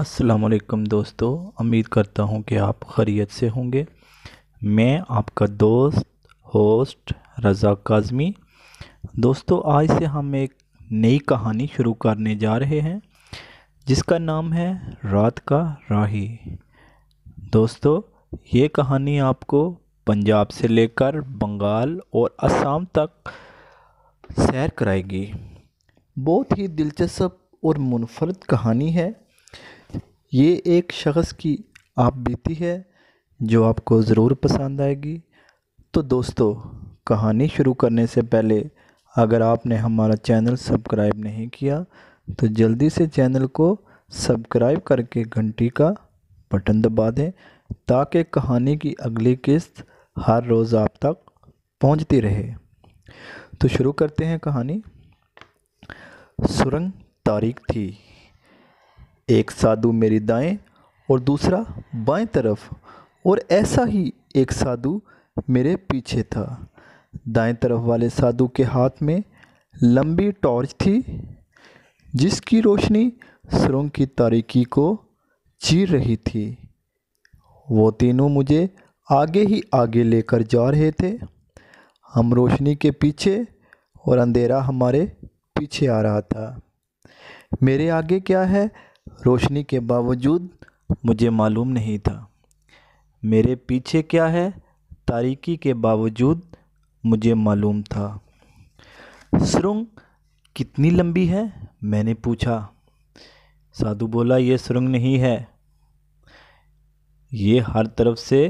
असलकम दोस्तों उम्मीद करता हूँ कि आप खरीत से होंगे मैं आपका दोस्त होस्ट रज़ा काजमी दोस्तों आज से हम एक नई कहानी शुरू करने जा रहे हैं जिसका नाम है रात का राही दोस्तों ये कहानी आपको पंजाब से लेकर बंगाल और असम तक सैर कराएगी बहुत ही दिलचस्प और मुनफरद कहानी है ये एक शख्स की आप बीती है जो आपको ज़रूर पसंद आएगी तो दोस्तों कहानी शुरू करने से पहले अगर आपने हमारा चैनल सब्सक्राइब नहीं किया तो जल्दी से चैनल को सब्सक्राइब करके घंटी का बटन दबा दें ताकि कहानी की अगली किस्त हर रोज़ आप तक पहुंचती रहे तो शुरू करते हैं कहानी सुरंग तारीख थी एक साधु मेरी दाएं और दूसरा बाएं तरफ और ऐसा ही एक साधु मेरे पीछे था दाएं तरफ वाले साधु के हाथ में लंबी टॉर्च थी जिसकी रोशनी सुरंग की तारीकी को चीर रही थी वो तीनों मुझे आगे ही आगे लेकर जा रहे थे हम रोशनी के पीछे और अंधेरा हमारे पीछे आ रहा था मेरे आगे क्या है रोशनी के बावजूद मुझे मालूम नहीं था मेरे पीछे क्या है तारीकी के बावजूद मुझे मालूम था सुरंग कितनी लंबी है मैंने पूछा साधु बोला ये सुरंग नहीं है ये हर तरफ से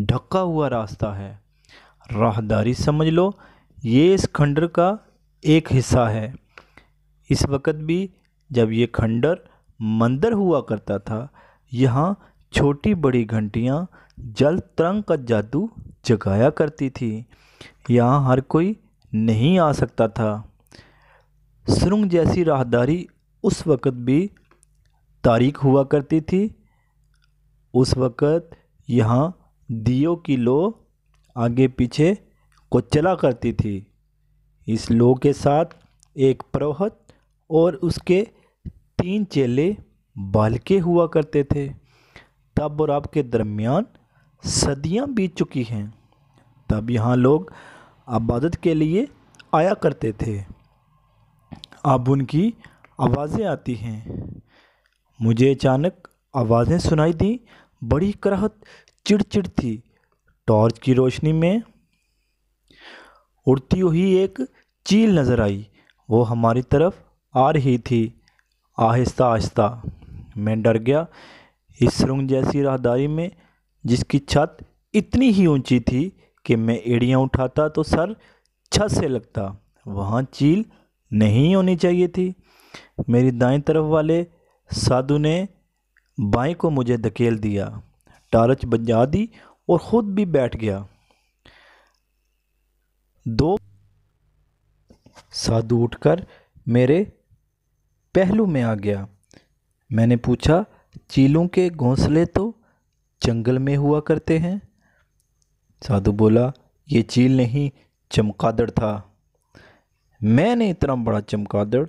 ढका हुआ रास्ता है राहदारी समझ लो ये इस खंडर का एक हिस्सा है इस वक्त भी जब ये खंडर मंदर हुआ करता था यहाँ छोटी बड़ी घंटियाँ जल तरंग का जादू जगाया करती थी यहाँ हर कोई नहीं आ सकता था सुरंग जैसी राहदारी उस वक़्त भी तारीख हुआ करती थी उस वक़्त यहाँ दियो की लो आगे पीछे को चला करती थी इस लो के साथ एक प्रोहत और उसके तीन चेले बालके हुआ करते थे तब और अब के दरमियान सदियां बीत चुकी हैं तब यहाँ लोग आबादत के लिए आया करते थे अब उनकी आवाज़ें आती हैं मुझे अचानक आवाज़ें सुनाई दी बड़ी कराहत चिड़चिड़ थी टॉर्च की रोशनी में उड़ती हुई एक चील नज़र आई वो हमारी तरफ आ रही थी आहिस्ता आहिस्ता मैं डर गया इस सुरंग जैसी राहदारी में जिसकी छत इतनी ही ऊंची थी कि मैं एड़ियाँ उठाता तो सर छत से लगता वहाँ चील नहीं होनी चाहिए थी मेरी दाएं तरफ वाले साधु ने बाएं को मुझे धकेल दिया टार्च बजा दी और ख़ुद भी बैठ गया दो साधु उठकर मेरे पहलू में आ गया मैंने पूछा चीलों के घोंसले तो जंगल में हुआ करते हैं साधु बोला ये चील नहीं चमकादड़ था मैंने इतना बड़ा चमकादड़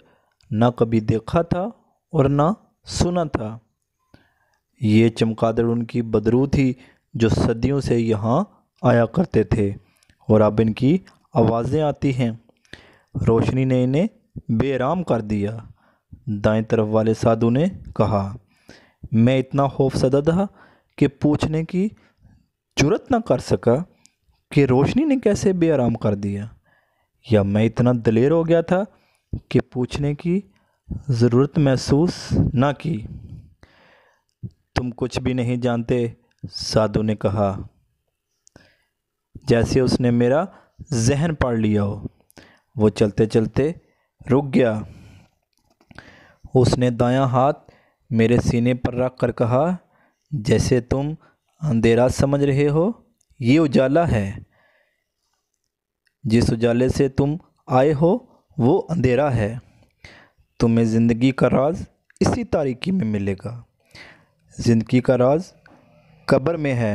ना कभी देखा था और ना सुना था ये चमकादड़ उनकी बदरू थी जो सदियों से यहाँ आया करते थे और अब इनकी आवाज़ें आती हैं रोशनी ने इन्हें बेराम कर दिया दाएं तरफ वाले साधु ने कहा मैं इतना खौफसदा था कि पूछने की जरूरत ना कर सका कि रोशनी ने कैसे बेआराम कर दिया या मैं इतना दलेर हो गया था कि पूछने की ज़रूरत महसूस ना की तुम कुछ भी नहीं जानते साधु ने कहा जैसे उसने मेरा जहन पढ़ लिया हो वो चलते चलते रुक गया उसने दायां हाथ मेरे सीने पर रख कर कहा जैसे तुम अंधेरा समझ रहे हो ये उजाला है जिस उजाले से तुम आए हो वो अंधेरा है तुम्हें ज़िंदगी का राज इसी तारीकी में मिलेगा ज़िंदगी का राज कब्र में है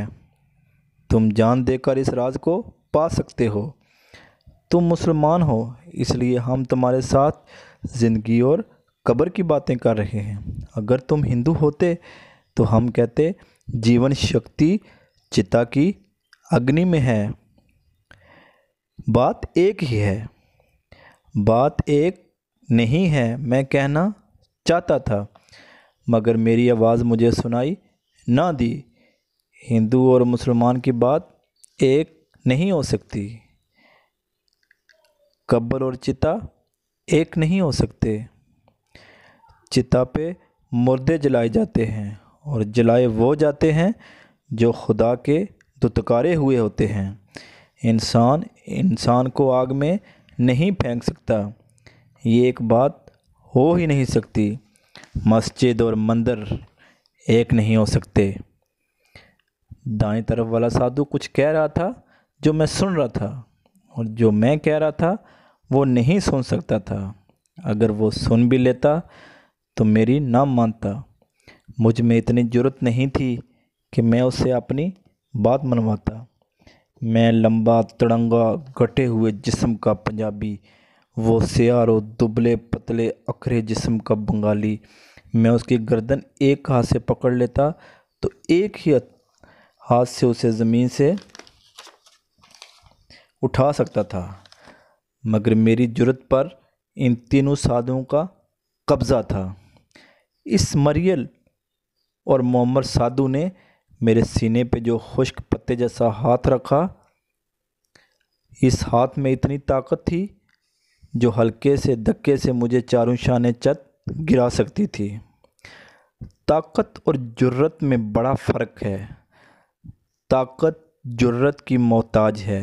तुम जान देकर इस राज को पा सकते हो तुम मुसलमान हो इसलिए हम तुम्हारे साथ ज़िंदगी और कब्र की बातें कर रहे हैं अगर तुम हिंदू होते तो हम कहते जीवन शक्ति चिता की अग्नि में है बात एक ही है बात एक नहीं है मैं कहना चाहता था मगर मेरी आवाज़ मुझे सुनाई ना दी हिंदू और मुसलमान की बात एक नहीं हो सकती कब्र और चिता एक नहीं हो सकते चिता पे मुर्दे जलाए जाते हैं और जलाए वो जाते हैं जो खुदा के दुतकारे हुए होते हैं इंसान इंसान को आग में नहीं फेंक सकता ये एक बात हो ही नहीं सकती मस्जिद और मंदिर एक नहीं हो सकते दाएं तरफ वाला साधु कुछ कह रहा था जो मैं सुन रहा था और जो मैं कह रहा था वो नहीं सुन सकता था अगर वो सुन भी लेता तो मेरी ना मानता मुझ में इतनी ज़रूरत नहीं थी कि मैं उससे अपनी बात मनवाता मैं लंबा तड़ंगा घटे हुए जिस्म का पंजाबी वो सियारो दुबले पतले अखरे जिस्म का बंगाली मैं उसकी गर्दन एक हाथ से पकड़ लेता तो एक ही हाथ से उसे ज़मीन से उठा सकता था मगर मेरी ज़रूरत पर इन तीनों साधुओं का कब्ज़ा था इस मरियल और मोहम्मद साधु ने मेरे सीने पे जो खुश्क पत्ते जैसा हाथ रखा इस हाथ में इतनी ताकत थी जो हल्के से धक्के से मुझे चारों शान चत गिरा सकती थी ताकत और जुर्रत में बड़ा फ़र्क है ताकत जुर्रत की मोहताज है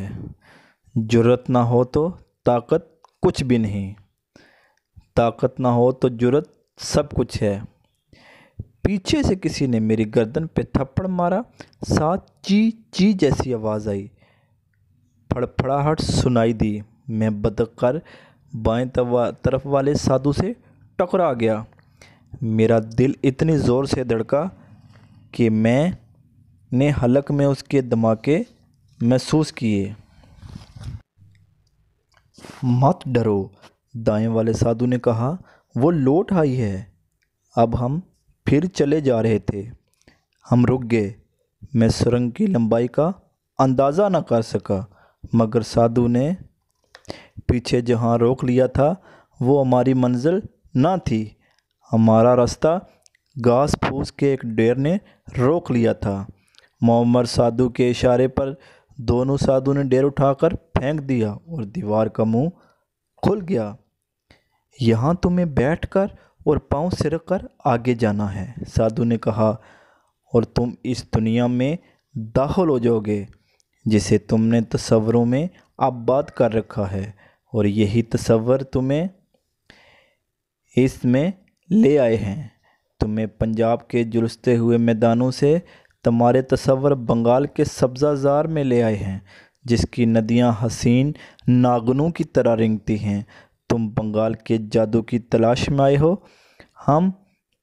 जुर्रत ना हो तो ताकत कुछ भी नहीं ताकत ना हो तो जुर्रत सब कुछ है पीछे से किसी ने मेरी गर्दन पे थप्पड़ मारा साथ ची ची जैसी आवाज़ आई फड़फड़ाहट सुनाई दी मैं बदकर बाएं तरफ वाले साधु से टकरा गया मेरा दिल इतनी ज़ोर से धड़का कि मैं ने हलक में उसके धमाके महसूस किए मत डरो दाएं वाले साधु ने कहा वो लौट आई है अब हम फिर चले जा रहे थे हम रुक गए मैं सुरंग की लंबाई का अंदाज़ा न कर सका मगर साधु ने पीछे जहाँ रोक लिया था वो हमारी मंजिल ना थी हमारा रास्ता घास फूस के एक डेर ने रोक लिया था मोहम्मद साधु के इशारे पर दोनों साधु ने डेर उठाकर फेंक दिया और दीवार का मुंह खुल गया यहाँ तुम्हें बैठकर और पाँव सिर कर आगे जाना है साधु ने कहा और तुम इस दुनिया में दाखिल हो जाओगे जिसे तुमने तस्वरों में आबाद कर रखा है और यही तस्वर तुम्हें इसमें ले आए हैं तुम्हें पंजाब के जुलसते हुए मैदानों से तुम्हारे तस्वर बंगाल के सब्ज़ाजार में ले आए हैं जिसकी नदियां हसीन नागनों की तरह रिंगती हैं तुम बंगाल के जादू की तलाश में आए हो हम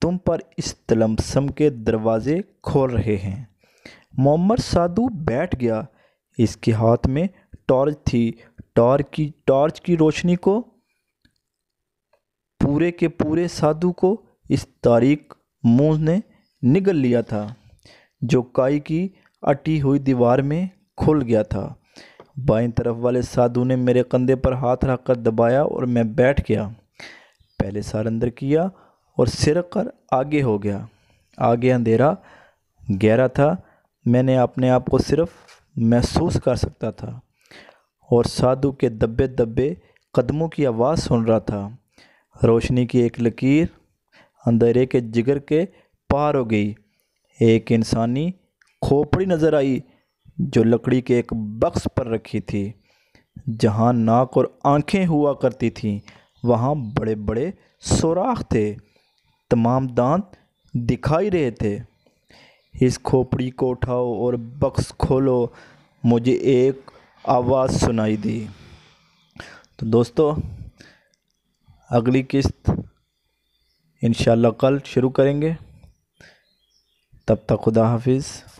तुम पर इस तलमसम के दरवाज़े खोल रहे हैं मोहम्मद साधु बैठ गया इसके हाथ में टॉर्च थी टॉर्च की टॉर्च की रोशनी को पूरे के पूरे साधु को इस तारीख मुंह ने निगल लिया था जो काई की अटी हुई दीवार में खुल गया था बाईं तरफ वाले साधु ने मेरे कंधे पर हाथ रखकर दबाया और मैं बैठ गया पहले सार अंदर किया और सिर कर आगे हो गया आगे अंधेरा गहरा था मैंने अपने आप को सिर्फ महसूस कर सकता था और साधु के दब्बे दब्बे कदमों की आवाज़ सुन रहा था रोशनी की एक लकीर अंधेरे के जिगर के पार हो गई एक इंसानी खोपड़ी नज़र आई जो लकड़ी के एक बक्स पर रखी थी जहाँ नाक और आँखें हुआ करती थीं वहाँ बड़े बड़े सुराख थे तमाम दांत दिखाई रहे थे इस खोपड़ी को उठाओ और बक्स खोलो मुझे एक आवाज़ सुनाई दी तो दोस्तों अगली किस्त इन कल शुरू करेंगे तब तक खुदा हाफिज़